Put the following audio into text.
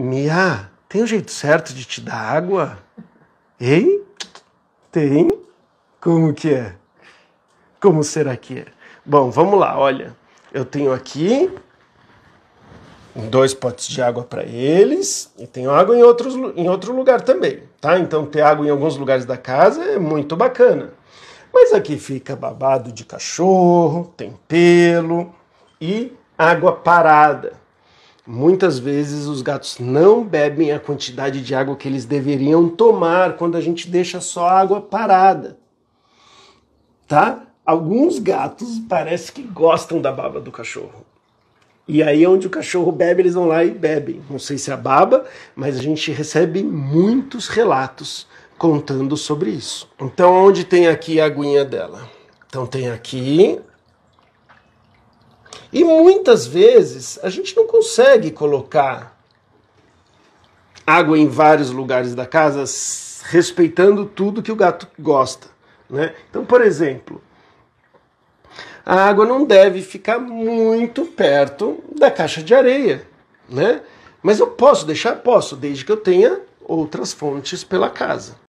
Mia, tem um jeito certo de te dar água? Ei? Tem? Como que é? Como será que é? Bom, vamos lá, olha. Eu tenho aqui dois potes de água para eles e tenho água em, outros, em outro lugar também, tá? Então ter água em alguns lugares da casa é muito bacana. Mas aqui fica babado de cachorro, tem pelo e água parada. Muitas vezes os gatos não bebem a quantidade de água que eles deveriam tomar quando a gente deixa só água parada. Tá? Alguns gatos parece que gostam da baba do cachorro. E aí onde o cachorro bebe, eles vão lá e bebem. Não sei se é a baba, mas a gente recebe muitos relatos contando sobre isso. Então onde tem aqui a aguinha dela? Então tem aqui e muitas vezes a gente não consegue colocar água em vários lugares da casa, respeitando tudo que o gato gosta. Né? Então, por exemplo, a água não deve ficar muito perto da caixa de areia. Né? Mas eu posso deixar? Posso, desde que eu tenha outras fontes pela casa.